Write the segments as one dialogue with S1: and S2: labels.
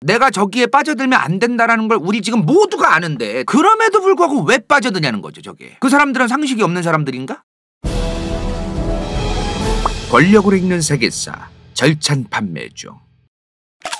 S1: 내가 저기에 빠져들면 안 된다라는 걸 우리 지금 모두가 아는데 그럼에도 불구하고 왜 빠져드냐는 거죠 저게 그 사람들은 상식이 없는 사람들인가? 권력으로 읽는 세계사 절찬 판매죠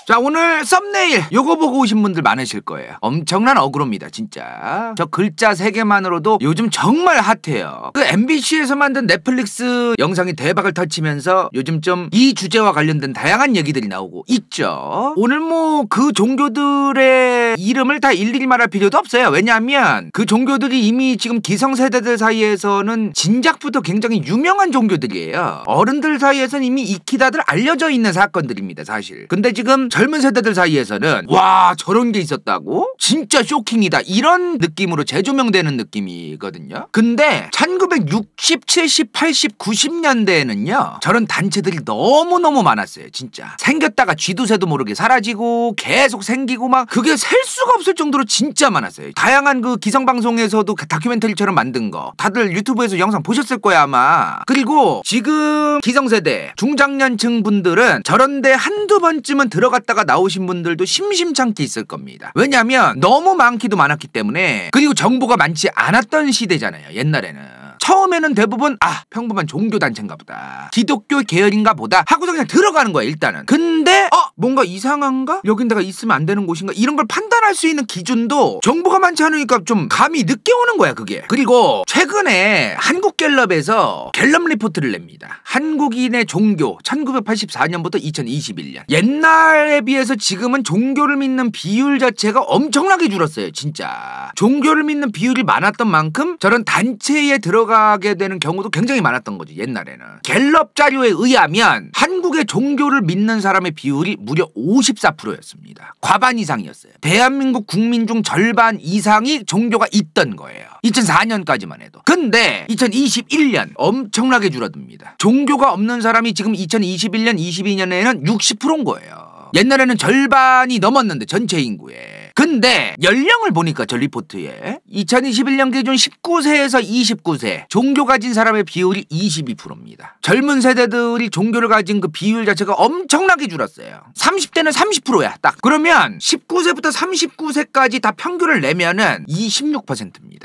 S1: 자 오늘 썸네일 요거 보고 오신 분들 많으실 거예요 엄청난 어그로입니다 진짜 저 글자 3개만으로도 요즘 정말 핫해요 그 MBC에서 만든 넷플릭스 영상이 대박을 터치면서 요즘 좀 이 주제와 관련된 다양한 얘기들이 나오고 있죠 오늘 뭐 그 종교들의 이름을 다 일일이 말할 필요도 없어요 왜냐하면 그 종교들이 이미 지금 기성세대들 사이에서는 진작부터 굉장히 유명한 종교들이에요 어른들 사이에서는 이미 익히다들 알려져 있는 사건들입니다 사실 근데 지금 젊은 세대들 사이에서는 와 저런 게 있었다고? 진짜 쇼킹이다 이런 느낌으로 재조명되는 느낌이거든요. 근데 1960, 70, 80, 90년대에는요 저런 단체들이 너무너무 많았어요 진짜. 생겼다가 쥐도새도 모르게 사라지고 계속 생기고 막 그게 셀 수가 없을 정도로 진짜 많았어요. 다양한 그 기성방송에서도 그 다큐멘터리처럼 만든 거 다들 유튜브에서 영상 보셨을 거야 아마. 그리고 지금 기성세대 중장년층 분들은 저런데 한두 번쯤은 들어갔 갔다가 나오신 분들도 심심찮게 있을 겁니다. 왜냐하면 너무 많기도 많았기 때문에 그리고 정보가 많지 않았던 시대잖아요. 옛날에는. 처음에는 대부분 아 평범한 종교단체인가 보다 기독교 계열인가 보다 하고서 그냥 들어가는 거야 일단은 근데 어 뭔가 이상한가? 여긴 다가 있으면 안 되는 곳인가? 이런 걸 판단할 수 있는 기준도 정보가 많지 않으니까 좀 감이 늦게 오는 거야 그게 그리고 최근에 한국갤럽에서 갤럽 리포트를 냅니다 한국인의 종교 1984년부터 2021년 옛날에 비해서 지금은 종교를 믿는 비율 자체가 엄청나게 줄었어요 진짜 종교를 믿는 비율이 많았던 만큼 저런 단체에 들어가 들어가게 되는 경우도 굉장히 많았던 거지 옛날에는 갤럽 자료에 의하면 한국의 종교를 믿는 사람의 비율이 무려 54%였습니다. 과반 이상이었어요. 대한민국 국민 중 절반 이상이 종교가 있던 거예요. 2004년까지만 해도. 근데 2021년 엄청나게 줄어듭니다. 종교가 없는 사람이 지금 2021년 22년에는 60%인 거예요. 옛날에는 절반이 넘었는데 전체 인구에 근데 연령을 보니까 전 리포트에 2021년 기준 19세에서 29세 종교 가진 사람의 비율이 22%입니다. 젊은 세대들이 종교를 가진 그 비율 자체가 엄청나게 줄었어요. 30대는 30%야 딱. 그러면 19세부터 39세까지 다 평균을 내면은 2 6입니다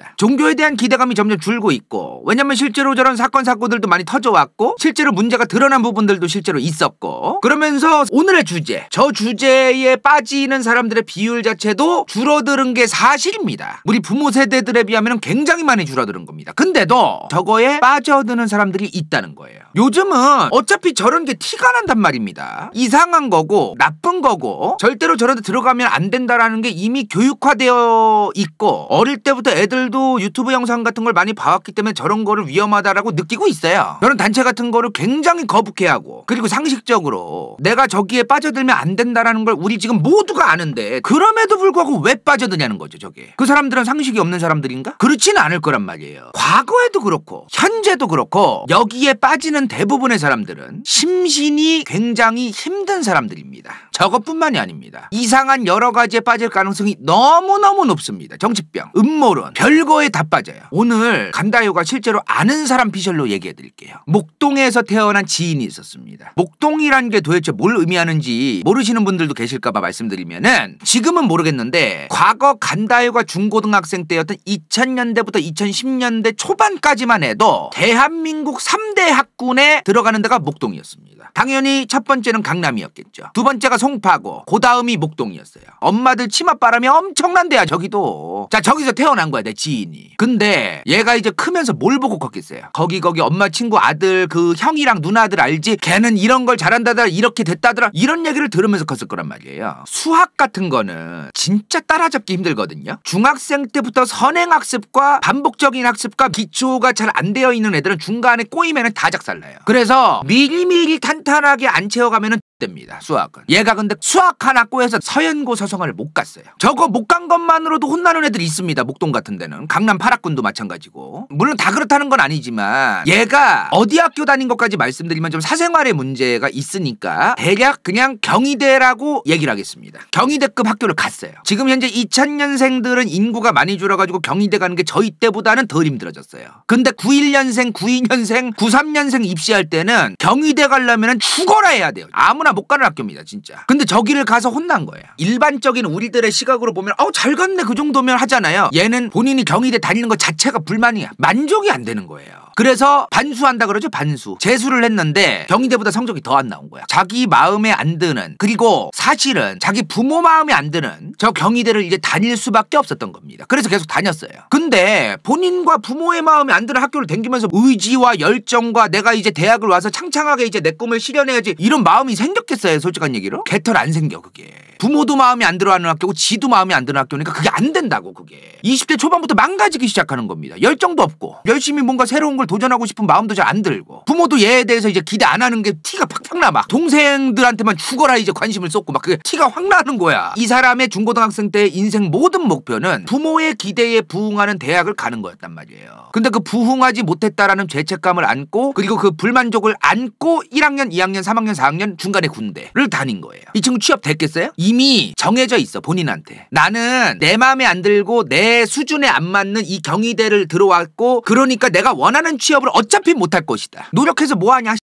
S1: 있습니다. 종교에 대한 기대감이 점점 줄고 있고 왜냐면 실제로 저런 사건 사고들도 많이 터져왔고 실제로 문제가 드러난 부분들도 실제로 있었고 그러면서 오늘의 주제 저 주제에 빠지는 사람들의 비율 자체도 줄어드는 게 사실입니다. 우리 부모 세대들에 비하면 굉장히 많이 줄어드는 겁니다. 근데도 저거에 빠져드는 사람들이 있다는 거예요. 요즘은 어차피 저런 게 티가 난단 말입니다. 이상한 거고 나쁜 거고 절대로 저런 데 들어가면 안 된다라는 게 이미 교육화되어 있고 어릴 때부터 애들도 유튜브 영상 같은 걸 많이 봐왔기 때문에 저런 거를 위험하다라고 느끼고 있어요. 저런 단체 같은 거를 굉장히 거북해하고 그리고 상식적으로 내가 저기에 빠져들면 안 된다라는 걸 우리 지금 모두가 아는데 그럼에도 불구하고 왜 빠져드냐는 거죠 저게. 그 사람들은 상식이 없는 사람들인가? 그렇진 않을 거란 말이에요. 과거에도 그렇고 현재도 그렇고 여기에 빠지는 있는 대부분의 사람들은 심신이 굉장히 힘든 사람들입니다. 저것뿐만이 아닙니다. 이상한 여러 가지에 빠질 가능성이 너무너무 높습니다. 정치병, 음모론, 별거에 다 빠져요. 오늘 간다요가 실제로 아는 사람 피셜로 얘기해 드릴게요. 목동에서 태어난 지인이 있었습니다. 목동이란 게 도대체 뭘 의미하는지 모르시는 분들도 계실까 봐 말씀드리면은 지금은 모르겠는데 과거 간다요가 중고등학생 때였던 2000년대부터 2010년대 초반까지만 해도 대한민국 3대 학군 때문에 들어가는 데가 목동이었습니다. 당연히 첫 번째는 강남이었겠죠. 두 번째가 송파고 그 다음이 목동이었어요. 엄마들 치맛바람이 엄청난 데야 저기도. 자 저기서 태어난 거야 내 지인이. 근데 얘가 이제 크면서 뭘 보고 컸겠어요. 거기 거기 엄마 친구 아들 그 형이랑 누나들 알지? 걔는 이런 걸 잘한다더라 이렇게 됐다더라 이런 얘기를 들으면서 컸을 거란 말이에요. 수학 같은 거는 진짜 따라잡기 힘들거든요. 중학생 때부터 선행학습과 반복적인 학습과 기초가 잘 안 되어 있는 애들은 중간에 꼬이면 다작살 달라요. 그래서 미리미리 탄탄하게 안 채워가면 됩니다. 수학은. 얘가 근데 수학 하나 꼬여서 서연고 서성을 못 갔어요. 저거 못 간 것만으로도 혼나는 애들 있습니다. 목동 같은 데는. 강남 파학군도 마찬가지고. 물론 다 그렇다는 건 아니지만 얘가 어디 학교 다닌 것까지 말씀드리면 좀 사생활의 문제가 있으니까 대략 그냥 경희대라고 얘기를 하겠습니다. 경희대급 학교를 갔어요. 지금 현재 2000년생들은 인구가 많이 줄어가지고 경희대 가는 게 저희 때보다는 덜 힘들어졌어요. 근데 91년생, 92년생, 93년생 입시할 때는 경희대 가려면 죽어라 해야 돼요. 아무나 하나 못 가는 학교입니다 진짜 근데 저기를 가서 혼난 거예요 일반적인 우리들의 시각으로 보면 아우잘 어, 갔네 그 정도면 하잖아요 얘는 본인이 경희대 다니는 것 자체가 불만이야 만족이 안 되는 거예요 그래서 반수한다 그러죠 반수 재수를 했는데 경희대보다 성적이 더 안 나온 거야 자기 마음에 안 드는 그리고 사실은 자기 부모 마음에 안 드는 저 경희대를 이제 다닐 수밖에 없었던 겁니다 그래서 계속 다녔어요 근데 본인과 부모의 마음에 안 드는 학교를 댕기면서 의지와 열정과 내가 이제 대학을 와서 창창하게 이제 내 꿈을 실현해야지 이런 마음이 생겨 어렵게 써요 솔직한 얘기로 개털 안 생겨 그게 부모도 마음이 안 들어가는 학교고 그 지도 마음이 안 드는 학교니까 그게 안 된다고 그게 20대 초반부터 망가지기 시작하는 겁니다 열정도 없고 열심히 뭔가 새로운 걸 도전하고 싶은 마음도 잘 안 들고 부모도 얘에 대해서 이제 기대 안 하는 게 티가 팍팍 나 막 동생들한테만 죽어라 이제 관심을 쏟고 막 그게 티가 확 나는 거야 이 사람의 중고등학생 때 인생 모든 목표는 부모의 기대에 부응하는 대학을 가는 거였단 말이에요 근데 그 부응하지 못했다라는 죄책감을 안고 그리고 그 불만족을 안고 1학년 2학년 3학년 4학년 중간에 군대를 다닌 거예요 이 친구 취업 됐겠어요? 이미 정해져 있어 본인한테 나는 내 마음에 안 들고 내 수준에 안 맞는 이 경희대를 들어왔고 그러니까 내가 원하는 취업을 어차피 못 할 것이다 노력해서 뭐하냐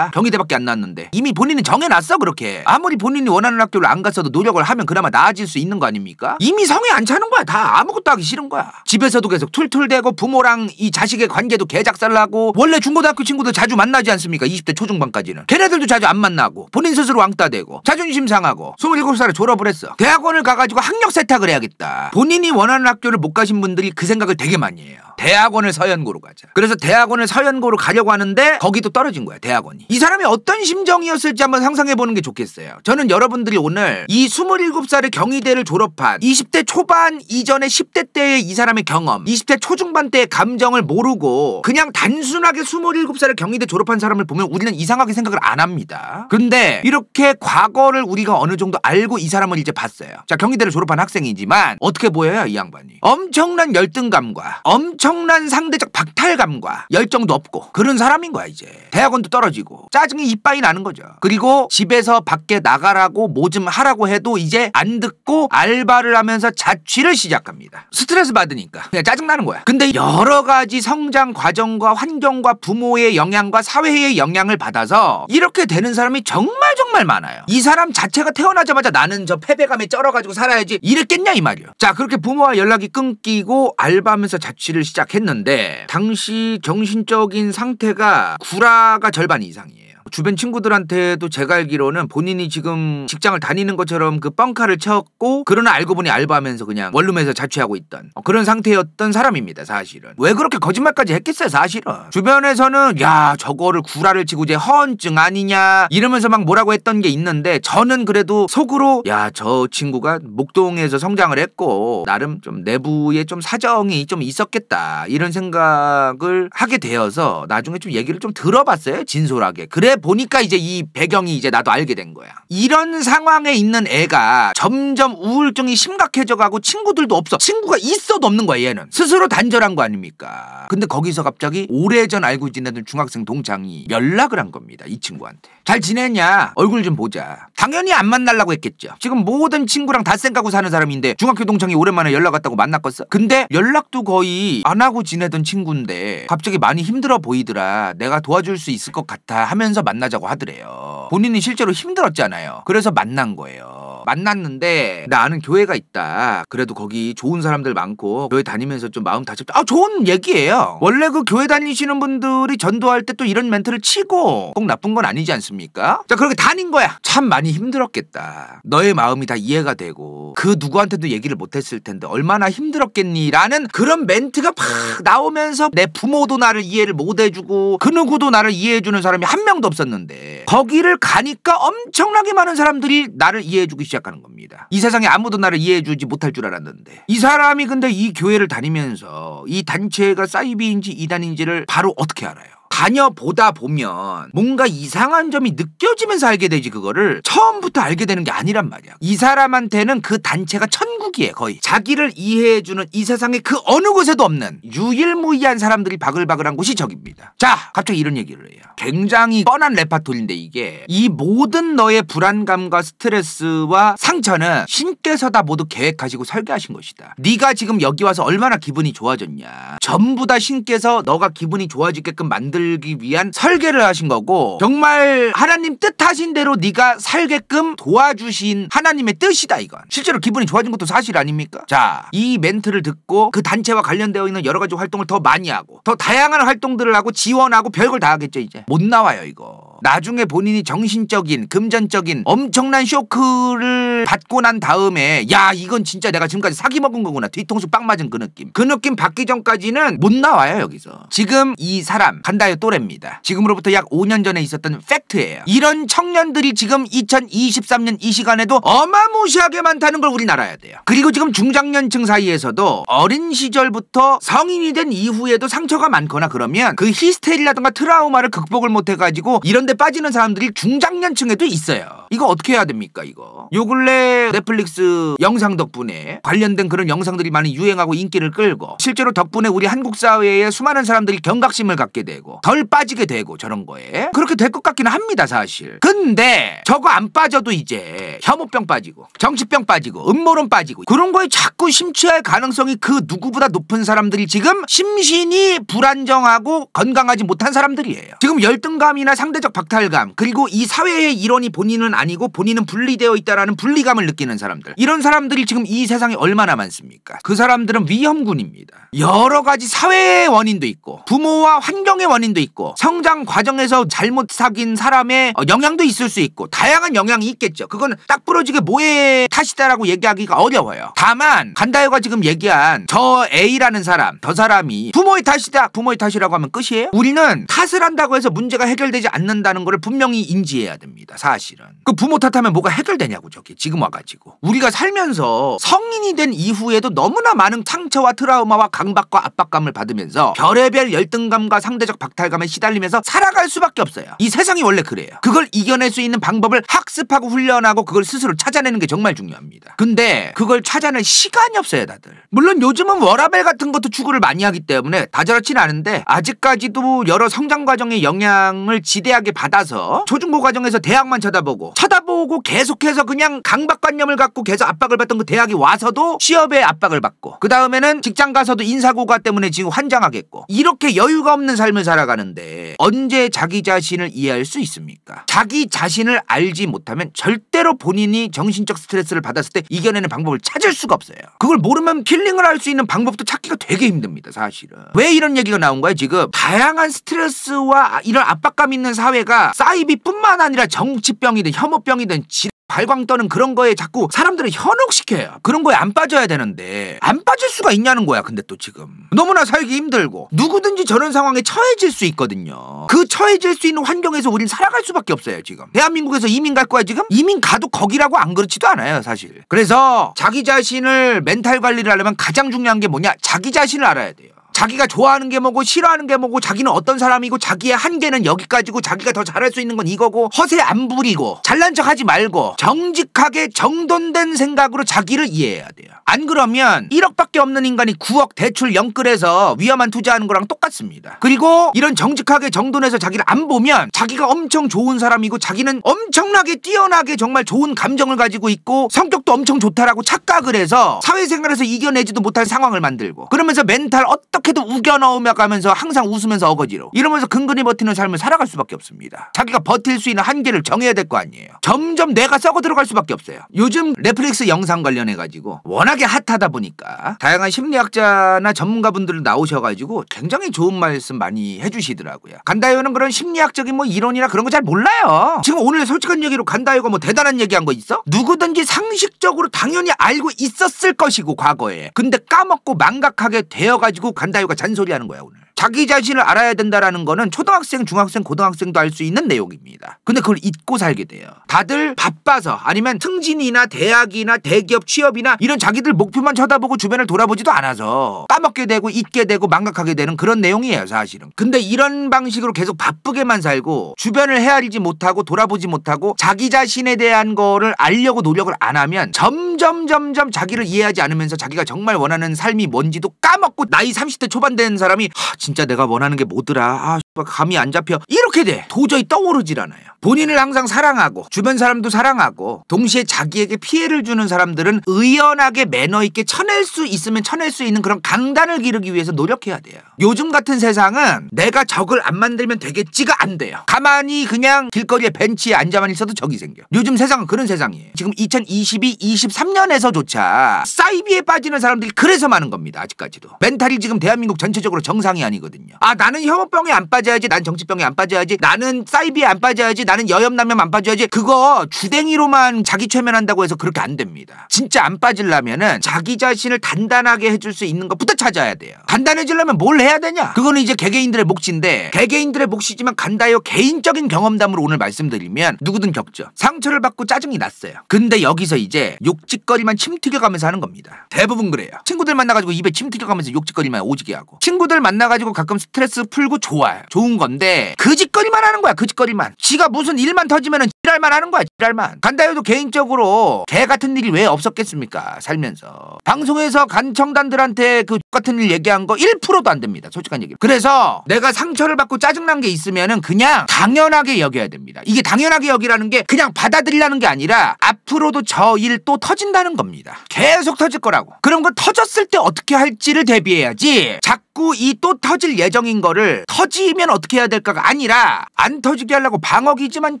S1: 씨 경희대밖에 안났는데 이미 본인이 정해놨어 그렇게 아무리 본인이 원하는 학교를 안 갔어도 노력을 하면 그나마 나아질 수 있는 거 아닙니까? 이미 성에 안 차는 거야 다 아무것도 하기 싫은 거야 집에서도 계속 툴툴대고 부모랑 이 자식의 관계도 개작살나고 원래 중고등학교 친구도 자주 만나지 않습니까? 20대 초중반까지는 걔네들도 자주 안 만나고 본인 스스로 왕따되고 자존심 상하고 27살에 졸업을 했어 대학원을 가가지고 학력 세탁을 해야겠다 본인이 원하는 학교를 못 가신 분들이 그 생각을 되게 많이 해요 대학원을 서연고로 가자 그래서 대학원을 서연고로 가려고 하는데 거기도 떨어진 거야 대학원이 이 사람이 어떤 심정이었을지 한번 상상해 보는 게 좋겠어요. 저는 여러분들이 오늘 이 27살의 경희대를 졸업한 20대 초반 이전에 10대 때의 이 사람의 경험, 20대 초중반 때의 감정을 모르고 그냥 단순하게 27살의 경희대 졸업한 사람을 보면 우리는 이상하게 생각을 안 합니다. 근데 이렇게 과거를 우리가 어느 정도 알고 이 사람을 이제 봤어요. 자, 경희대를 졸업한 학생이지만 어떻게 보여요, 이 양반이? 엄청난 열등감과 엄청난 상대적 박탈감과 열정도 없고 그런 사람인 거야, 이제. 대학원도 떨어지고 생고 짜증이 이빨이 나는 거죠. 그리고 집에서 밖에 나가라고 뭐 좀 하라고 해도 이제 안 듣고 알바를 하면서 자취를 시작합니다. 스트레스 받으니까 그냥 짜증나는 거야. 근데 여러 가지 성장 과정과 환경과 부모의 영향과 사회의 영향을 받아서 이렇게 되는 사람이 정말 정말 많아요. 이 사람 자체가 태어나자마자 나는 저 패배감에 쩔어가지고 살아야지 이랬겠냐 이 말이에요. 자 그렇게 부모와 연락이 끊기고 알바하면서 자취를 시작했는데 당시 정신적인 상태가 구라가 절반이 이상이에요. 주변 친구들한테도 제가 알기로는 본인이 지금 직장을 다니는 것처럼 그 뻥카를 채웠고 그러나 알고 보니 알바하면서 그냥 원룸에서 자취하고 있던 어, 그런 상태였던 사람입니다 사실은 왜 그렇게 거짓말까지 했겠어요 사실은 주변에서는 야 저거를 구라를 치고 이제 허언증 아니냐 이러면서 막 뭐라고 했던 게 있는데 저는 그래도 속으로 야 저 친구가 목동에서 성장을 했고 나름 좀 내부에 좀 사정이 좀 있었겠다 이런 생각을 하게 되어서 나중에 좀 얘기를 좀 들어봤어요 진솔하게 그래 그래 보니까 이제 이 배경이 이제 나도 알게 된 거야. 이런 상황에 있는 애가 점점 우울증이 심각해져 가고 친구들도 없어. 친구가 있어도 없는 거야, 얘는. 스스로 단절한 거 아닙니까? 근데 거기서 갑자기 오래전 알고 지내던 중학생 동창이 연락을 한 겁니다. 이 친구한테. 잘지냈냐 얼굴 좀 보자. 당연히 안 만나려고 했겠죠. 지금 모든 친구랑 다쌩가고 사는 사람인데 중학교 동창이 오랜만에 연락 왔다고 만났겠어? 근데 연락도 거의 안 하고 지내던 친구인데 갑자기 많이 힘들어 보이더라. 내가 도와줄 수 있을 것 같아 하면서 만나자고 하더래요. 본인이 실제로 힘들었잖아요. 그래서 만난 거예요. 만났는데 나는 교회가 있다. 그래도 거기 좋은 사람들 많고 교회 다니면서 좀 마음 다쳤다아 좋은 얘기예요. 원래 그 교회 다니시는 분들이 전도할 때 또 이런 멘트를 치고 꼭 나쁜 건 아니지 않습니까? 자 그렇게 다닌 거야. 참 많이 힘들었겠다. 너의 마음이 다 이해가 되고 그 누구한테도 얘기를 못했을 텐데 얼마나 힘들었겠니라는 그런 멘트가 팍 나오면서 내 부모도 나를 이해를 못해주고 그 누구도 나를 이해해주는 사람이 한 명도 없었는데 거기를 가니까 엄청나게 많은 사람들이 나를 이해해주기 시작하는 겁니다. 이 세상에 아무도 나를 이해해주지 못할 줄 알았는데 이 사람이 근데 이 교회를 다니면서 이 단체가 사이비인지 이단인지를 바로 어떻게 알아요? 다녀보다 보면 뭔가 이상한 점이 느껴지면서 알게 되지 그거를 처음부터 알게 되는 게 아니란 말이야. 이 사람한테는 그 단체가 천국이에요 거의. 자기를 이해해주는 이세상에그 어느 곳에도 없는 유일무이한 사람들이 바글바글한 곳이 저입니다자 갑자기 이런 얘기를 해요. 굉장히 뻔한 레파토리인데 이게 이 모든 너의 불안감과 스트레스와 상처는 신께서 다 모두 계획하시고 설계하신 것이다. 네가 지금 여기 와서 얼마나 기분이 좋아졌냐. 전부 다 신께서 너가 기분이 좋아지게끔 만들 만들기 위한 설계를 하신 거고 정말 하나님 뜻하신 대로 네가 살게끔 도와주신 하나님의 뜻이다 이건 실제로 기분이 좋아진 것도 사실 아닙니까? 자 이 멘트를 듣고 그 단체와 관련되어 있는 여러 가지 활동을 더 많이 하고 더 다양한 활동들을 하고 지원하고 별걸 다 하겠죠 이제 못 나와요 이거 나중에 본인이 정신적인 금전적인 엄청난 쇼크를 받고 난 다음에 야 이건 진짜 내가 지금까지 사기 먹은 거구나 뒤통수 빵 맞은 그 느낌 그 느낌 받기 전까지는 못 나와요 여기서 지금 이 사람 간다요 또래입니다 지금으로부터 약 5년 전에 있었던 팩트예요 이런 청년들이 지금 2023년 이 시간에도 어마무시하게 많다는 걸우리 알아야 돼요 그리고 지금 중장년층 사이에서도 어린 시절부터 성인이 된 이후에도 상처가 많거나 그러면 그 히스테리라든가 트라우마를 극복을 못해가지고 이런데 근데 빠지는 사람들이 중장년층에도 있어요. 이거 어떻게 해야 됩니까 이거? 요 근래 넷플릭스 영상 덕분에 관련된 그런 영상들이 많이 유행하고 인기를 끌고 실제로 덕분에 우리 한국 사회에 수많은 사람들이 경각심을 갖게 되고 덜 빠지게 되고 저런 거에 그렇게 될 것 같기는 합니다 사실. 근데 저거 안 빠져도 이제 혐오병 빠지고 정치병 빠지고 음모론 빠지고 그런 거에 자꾸 심취할 가능성이 그 누구보다 높은 사람들이 지금 심신이 불안정하고 건강하지 못한 사람들이에요. 지금 열등감이나 상대적 박탈감 그리고 이 사회의 일원이 본인은 아니고 본인은 분리되어 있다라는 분리감을 느끼는 사람들 이런 사람들이 지금 이 세상에 얼마나 많습니까? 그 사람들은 위험군입니다. 여러 가지 사회의 원인도 있고 부모와 환경의 원인도 있고 성장 과정에서 잘못 사귄 사람의 어, 영향도 있을 수 있고 다양한 영향이 있겠죠. 그건 딱 부러지게 뭐의 탓이다라고 얘기하기가 어려워요. 다만 간다요가 지금 얘기한 저 A라는 사람 저 사람이 부모의 탓이다 부모의 탓이라고 하면 끝이에요? 우리는 탓을 한다고 해서 문제가 해결되지 않는다 있다는 걸 분명히 인지해야 됩니다. 사실은. 그 부모 탓하면 뭐가 해결되냐고 저게 지금 와가지고. 우리가 살면서 성인이 된 이후에도 너무나 많은 상처와 트라우마와 강박과 압박감을 받으면서 별의별 열등감과 상대적 박탈감에 시달리면서 살아갈 수밖에 없어요. 이 세상이 원래 그래요. 그걸 이겨낼 수 있는 방법을 학습하고 훈련하고 그걸 스스로 찾아내는 게 정말 중요합니다. 근데 그걸 찾아낼 시간이 없어요 다들. 물론 요즘은 워라벨 같은 것도 추구를 많이 하기 때문에 다저렇진 않은데 아직까지도 여러 성장 과정의 영향을 지대하게 받 받아서 초중고 과정에서 대학만 쳐다보고 쳐다 해보고 계속해서 그냥 강박관념을 갖고 계속 압박을 받던 그 대학이 와서도 취업에 압박을 받고 그 다음에는 직장 가서도 인사고가 때문에 지금 환장하겠고 이렇게 여유가 없는 삶을 살아가는데 언제 자기 자신을 이해할 수 있습니까? 자기 자신을 알지 못하면 절대로 본인이 정신적 스트레스를 받았을 때 이겨내는 방법을 찾을 수가 없어요. 그걸 모르면 킬링을 할 수 있는 방법도 찾기가 되게 힘듭니다. 사실은. 왜 이런 얘기가 나온 거야 지금 다양한 스트레스와 이런 압박감 있는 사회가 사이비뿐만 아니라 정치병이든 혐오병이든 방송이든 지 발광 떠는 그런 거에 자꾸 사람들을 현혹시켜요. 그런 거에 안 빠져야 되는데 안 빠질 수가 있냐는 거야. 근데 또 지금 너무나 살기 힘들고 누구든지 저런 상황에 처해질 수 있거든요. 그 처해질 수 있는 환경에서 우린 살아갈 수밖에 없어요. 지금 대한민국에서 이민 갈 거야 지금 이민 가도 거기라고 안 그렇지도 않아요 사실. 그래서 자기 자신을 멘탈 관리를 하려면 가장 중요한 게 뭐냐 자기 자신을 알아야 돼요. 자기가 좋아하는 게 뭐고 싫어하는 게 뭐고 자기는 어떤 사람이고 자기의 한계는 여기까지고 자기가 더 잘할 수 있는 건 이거고 허세 안 부리고 잘난 척하지 말고 정직하게 정돈된 생각으로 자기를 이해해야 돼요. 안 그러면 1억밖에 없는 인간이 9억 대출 영끌해서 위험한 투자하는 거랑 똑같습니다. 그리고 이런 정직하게 정돈해서 자기를 안 보면 자기가 엄청 좋은 사람이고 자기는 엄청나게 뛰어나게 정말 좋은 감정을 가지고 있고 성격도 엄청 좋다라고 착각을 해서 사회생활에서 이겨내지도 못한 상황을 만들고 그러면서 멘탈 어떻게 이렇게도 우겨 넣으며 가면서 항상 웃으면서 어거지로 이러면서 근근히 버티는 삶을 살아갈 수밖에 없습니다. 자기가 버틸 수 있는 한계를 정해야 될 거 아니에요. 점점 내가 썩어 들어갈 수밖에 없어요. 요즘 넷플릭스 영상 관련해가지고 워낙에 핫하다 보니까 다양한 심리학자나 전문가분들 나오셔가지고 굉장히 좋은 말씀 많이 해주시더라고요. 간다요는 그런 심리학적인 뭐 이론이나 그런 거 잘 몰라요. 지금 오늘 솔직한 얘기로 간다요가 뭐 대단한 얘기한 거 있어? 누구든지 상식적으로 당연히 알고 있었을 것이고 과거에 근데 까먹고 망각하게 되어가지고 간다 요 자유가 잔소리하는 거야 오늘. 자기 자신을 알아야 된다라는 거는 초등학생, 중학생, 고등학생도 알 수 있는 내용입니다. 근데 그걸 잊고 살게 돼요. 다들 바빠서 아니면 승진이나 대학이나 대기업 취업이나 이런 자기들 목표만 쳐다보고 주변을 돌아보지도 않아서 까먹게 되고 잊게 되고 망각하게 되는 그런 내용이에요, 사실은. 근데 이런 방식으로 계속 바쁘게만 살고 주변을 헤아리지 못하고 돌아보지 못하고 자기 자신에 대한 거를 알려고 노력을 안 하면 점점 점점 자기를 이해하지 않으면서 자기가 정말 원하는 삶이 뭔지도 까먹고 나이 30대 초반 된 사람이 진짜 내가 원하는 게 뭐더라. 아, 뭐 감이 안 잡혀 이렇게 돼 도저히 떠오르질 않아요 본인을 항상 사랑하고 주변 사람도 사랑하고 동시에 자기에게 피해를 주는 사람들은 의연하게 매너 있게 쳐낼 수 있으면 쳐낼 수 있는 그런 강단을 기르기 위해서 노력해야 돼요 요즘 같은 세상은 내가 적을 안 만들면 되겠지가 안 돼요 가만히 그냥 길거리에 벤치에 앉아만 있어도 적이 생겨 요즘 세상은 그런 세상이에요 지금 2022, 23년에서조차 사이비에 빠지는 사람들이 그래서 많은 겁니다 아직까지도 멘탈이 지금 대한민국 전체적으로 정상이 아니거든요 아 나는 혐오병에 안 빠져 빠져야지. 난 정치병에 안 빠져야지. 나는 사이비에 안 빠져야지. 나는 여염남염 안 빠져야지. 그거 주댕이로만 자기 최면한다고 해서 그렇게 안 됩니다. 진짜 안 빠질라면은 자기 자신을 단단하게 해줄 수 있는 것부터 찾아야 돼요. 단단해지려면 뭘 해야 되냐? 그거는 이제 개개인들의 몫인데 개개인들의 몫이지만 간다요 개인적인 경험담으로 오늘 말씀드리면 누구든 겪죠. 상처를 받고 짜증이 났어요. 근데 여기서 이제 욕짓거리만 침 튀겨가면서 하는 겁니다. 대부분 그래요. 친구들 만나가지고 입에 침 튀겨가면서 욕짓거리만 오지게 하고 친구들 만나가지고 가끔 스트레스 풀고 좋아요. 좋은 건데 그 짓거리만 하는 거야 그 짓거리만 지가 무슨 일만 터지면은 지랄만 하는 거야 지랄만 간다해도 개인적으로 개 같은 일이 왜 없었겠습니까 살면서 방송에서 간청단들한테 그 같은 일 얘기한 거 1%도 안 됩니다 솔직한 얘기 그래서 내가 상처를 받고 짜증난 게 있으면은 그냥 당연하게 여겨야 됩니다 이게 당연하게 여기라는 게 그냥 받아들이라는 게 아니라 앞으로도 저 일 또 터진다는 겁니다 계속 터질 거라고 그런그 터졌을 때 어떻게 할지를 대비해야지 자꾸 이 또 터질 예정인 거를 터지면 터지면 어떻게 해야 될까가 아니라 안 터지게 하려고 방어기지만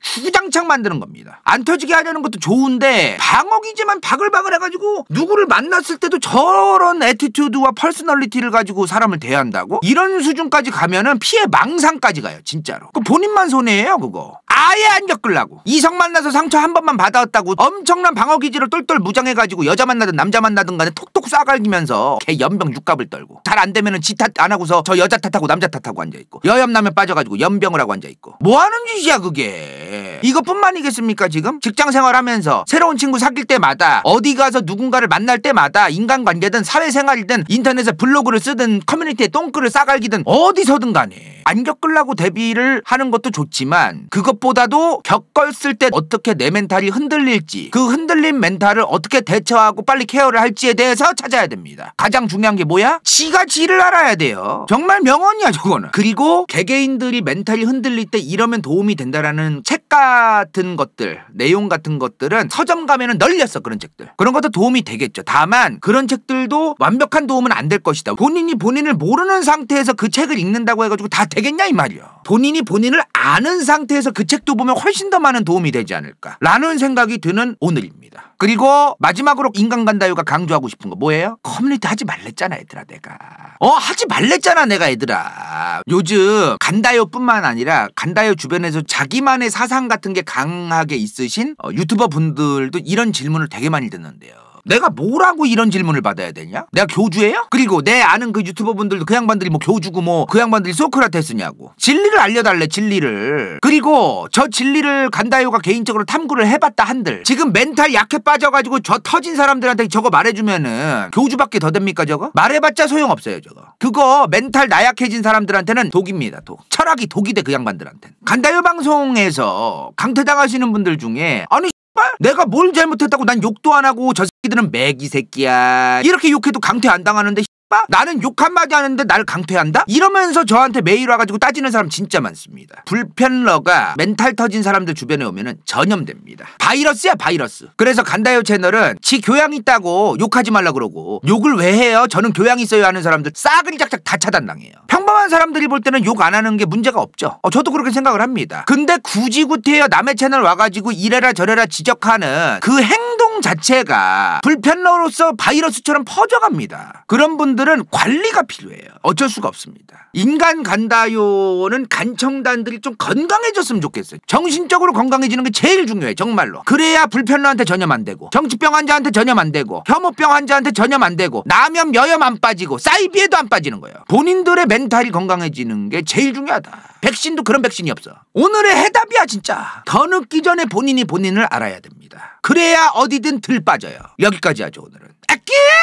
S1: 주구장창 만드는 겁니다. 안 터지게 하려는 것도 좋은데 방어기지만 바글바글 해가지고 누구를 만났을 때도 저런 에티튜드와 퍼스널리티를 가지고 사람을 대한다고? 이런 수준까지 가면은 피해 망상까지 가요 진짜로. 그 본인만 손해예요 그거. 아예 안 겪으려고 이성 만나서 상처 한 번만 받아왔다고 엄청난 방어기지를 똘똘 무장해가지고 여자 만나든 남자 만나든 간에 톡톡 쏴갈기면서개 연병 육갑을 떨고 잘 안되면은 지탓 안하고서 저 여자 탓하고 남자 탓하고 앉아있고 여여 혈압 나면 빠져가지고 연병을 하고 앉아있고 뭐하는 짓이야 그게 네. 이것뿐만이겠습니까 지금? 직장 생활하면서 새로운 친구 사귈 때마다 어디 가서 누군가를 만날 때마다 인간관계든 사회생활이든 인터넷에 블로그를 쓰든 커뮤니티에 똥글을 싸갈기든 어디서든 간에 안 겪으려고 대비를 하는 것도 좋지만 그것보다도 겪었을 때 어떻게 내 멘탈이 흔들릴지 그 흔들린 멘탈을 어떻게 대처하고 빨리 케어를 할지에 대해서 찾아야 됩니다. 가장 중요한 게 뭐야? 지가 지를 알아야 돼요. 정말 명언이야 저거는. 그리고 개개인들이 멘탈이 흔들릴 때 이러면 도움이 된다라는 책가 같은 것들, 내용 같은 것들은 서점 가면은 널렸어 그런 책들. 그런 것도 도움이 되겠죠. 다만 그런 책들도 완벽한 도움은 안 될 것이다. 본인이 본인을 모르는 상태에서 그 책을 읽는다고 해가지고 다 되겠냐 이 말이야. 본인이 본인을 아는 상태에서 그 책도 보면 훨씬 더 많은 도움이 되지 않을까라는 생각이 드는 오늘입니다. 그리고 마지막으로 인간간다유가 강조하고 싶은 거 뭐예요? 커뮤니티 하지 말랬잖아 얘들아 내가. 어 하지 말랬잖아 내가 얘들아. 요즘 간다요뿐만 아니라 간다요 주변에서 자기만의 사상 같은 게 강하게 있으신 어, 유튜버 분들도 이런 질문을 되게 많이 듣는데요. 내가 뭐라고 이런 질문을 받아야 되냐? 내가 교주예요? 그리고 내 아는 그 유튜버분들도 그 양반들이 뭐 교주고 뭐 그 양반들이 소크라테스냐고 진리를 알려달래 진리를 그리고 저 진리를 간다요가 개인적으로 탐구를 해봤다 한들 지금 멘탈 약해 빠져가지고 저 터진 사람들한테 저거 말해주면은 교주밖에 더 됩니까 저거? 말해봤자 소용없어요 저거 그거 멘탈 나약해진 사람들한테는 독입니다 독 철학이 독이 돼 그양반들한테 간다요 방송에서 강퇴당하시는 분들 중에 아니 씨발? 아, 내가 뭘 잘못했다고 난 욕도 안 하고 저 새끼들은 매기 새끼야. 이렇게 욕해도 강퇴 안 당하는데 빡빡? 나는 욕 한마디 하는데 날 강퇴한다? 이러면서 저한테 메일 와가지고 따지는 사람 진짜 많습니다. 불편러가 멘탈 터진 사람들 주변에 오면 전염됩니다. 바이러스야 바이러스. 그래서 간다요 채널은 지 교양 있다고 욕하지 말라 그러고 욕을 왜 해요? 저는 교양 있어요 하는 사람들 싸그리 작작 다 차단당해요. 평범한 사람들이 볼 때는 욕 안 하는 게 문제가 없죠. 어, 저도 그렇게 생각을 합니다. 근데 굳이 구태여 남의 채널 와가지고 이래라 저래라 지적하는 그 행동 자체가 불편러로서 바이러스처럼 퍼져갑니다. 그런 분들 분들은 관리가 필요해요. 어쩔 수가 없습니다. 인간 간다요는 간청단들이 좀 건강해졌으면 좋겠어요. 정신적으로 건강해지는 게 제일 중요해 정말로. 그래야 불편러한테 전염 안 되고 정치병 환자한테 전염 안 되고 혐오병 환자한테 전염 안 되고 남염 여염 안 빠지고 사이비에도 안 빠지는 거예요. 본인들의 멘탈이 건강해지는 게 제일 중요하다. 백신도 그런 백신이 없어. 오늘의 해답이야 진짜. 더 늦기 전에 본인이 본인을 알아야 됩니다. 그래야 어디든 들 빠져요. 여기까지 하죠 오늘은. 아끼! 예!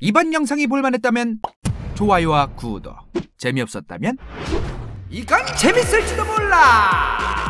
S1: 이번 영상이 볼만했다면 좋아요와 구독 재미없었다면 이건 재밌을지도 몰라